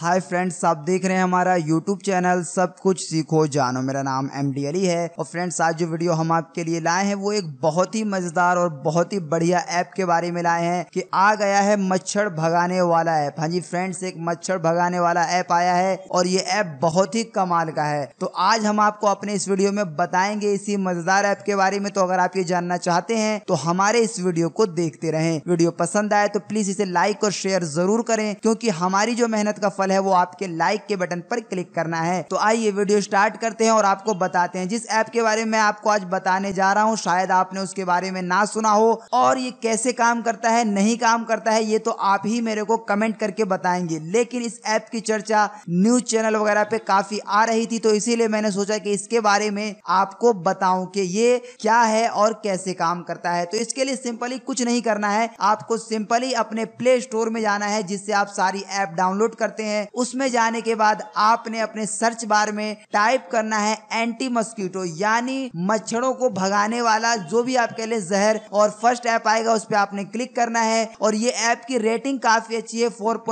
hi friends आप देख रहे हैं हमारा यूट्यूब चैनल सब कुछ सीखो जानो मेरा नाम एम डी अली है और फ्रेंड्स आज जो वीडियो हम आपके लिए लाए हैं वो एक बहुत ही मजेदार और बहुत ही बढ़िया ऐप के बारे में लाए हैं कि आ गया है मच्छर भगाने वाला ऐप हाँ जी फ्रेंड्स एक मच्छर भगाने वाला ऐप आया है और ये ऐप बहुत ही कमाल का है तो आज हम आपको अपने इस वीडियो में बताएंगे इसी मजेदार ऐप के बारे में तो अगर आप ये जानना चाहते हैं तो हमारे इस वीडियो को देखते रहें वीडियो पसंद आए तो प्लीज इसे लाइक और शेयर जरूर करें क्योंकि हमारी जो मेहनत का फल चैनल है वो आपके लाइक के बटन पर क्लिक करना है तो आइए वीडियो स्टार्ट करते हैं और आपको बताते हैं जिस ऐप के बारे में आपको आज बताने जा रहा हूँ शायद आपने उसके बारे में ना सुना हो और ये कैसे काम करता है नहीं काम करता है ये तो आप ही मेरे को कमेंट करके बताएंगे लेकिन इस ऐप की चर्चा न्यूज चैनल वगैरह पे काफी आ रही थी तो इसीलिए मैंने सोचा कि इसके बारे में आपको बताऊं कि ये क्या है और कैसे काम करता है तो इसके लिए सिंपली कुछ नहीं करना है आपको सिंपली अपने प्ले स्टोर में जाना है जिससे आप सारी ऐप डाउनलोड करते हैं हैं उसमें जाने के बाद आपने अपने सर्च बार में टाइप करना है एंटी मस्कीटो यानी मच्छरों को भगाने वाला जो भी आपके लिए जहर और फर्स्ट ऐप आएगा उस पर आपने क्लिक करना है और ये ऐप की रेटिंग काफी अच्छी है फोर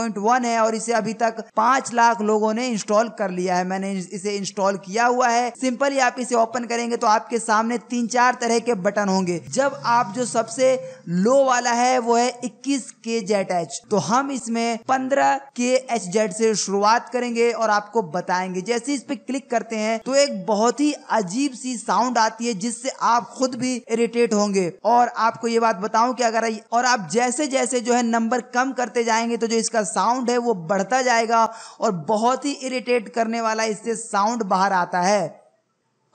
है और इसे अभी तक पांच लाख लोगों ने इंस्टॉल कर लिया है मैंने इसे इंस्टॉल किया हुआ है सिंपली आप इसे ओपन करेंगे तो आपके सामने तीन चार तरह के बटन होंगे जब आप जो सबसे लो वाला है वो है इक्कीस के जेट एच तो हम इसमें पंद्रह के एच जेट वेबसाइट से शुरुआत करेंगे और आपको बताएंगे जैसे इस पे क्लिक करते हैं तो एक बहुत ही अजीब सी साउंड आती है जिससे आप खुद भी इरिटेट होंगे और आपको ये बात बताऊं कि अगर और आप जैसे जैसे जो है नंबर कम करते जाएंगे तो जो इसका साउंड है वो बढ़ता जाएगा और बहुत ही इरिटेट करने वाला इससे साउंड बाहर आता है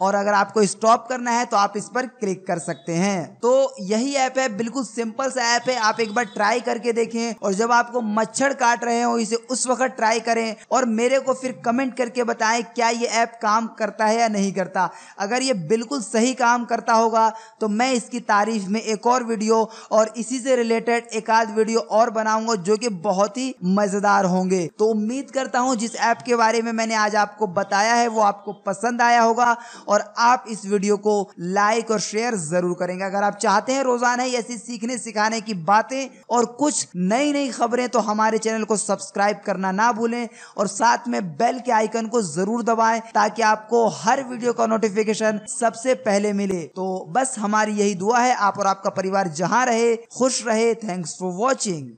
और अगर आपको स्टॉप करना है तो आप इस पर क्लिक कर सकते हैं तो यही ऐप है बिल्कुल सिंपल सा ऐप है आप एक बार ट्राई करके देखें और जब आपको मच्छर काट रहे हो इसे उस वक्त ट्राई करें और मेरे को फिर कमेंट करके बताएं क्या ये ऐप काम करता है या नहीं करता अगर ये बिल्कुल सही काम करता होगा तो मैं इसकी तारीफ में एक और वीडियो और इसी से रिलेटेड एक आध वीडियो और बनाऊंगा जो कि बहुत ही मजेदार होंगे तो उम्मीद करता हूँ जिस ऐप के बारे में मैंने आज आपको बताया है वो आपको पसंद आया होगा और आप इस वीडियो को लाइक और शेयर जरूर करेंगे अगर आप चाहते हैं रोजाना ही ऐसी सीखने सिखाने की बातें और कुछ नई नई खबरें तो हमारे चैनल को सब्सक्राइब करना ना भूलें और साथ में बेल के आइकन को जरूर दबाएं ताकि आपको हर वीडियो का नोटिफिकेशन सबसे पहले मिले तो बस हमारी यही दुआ है आप और आपका परिवार जहां रहे खुश रहे थैंक्स फॉर वॉचिंग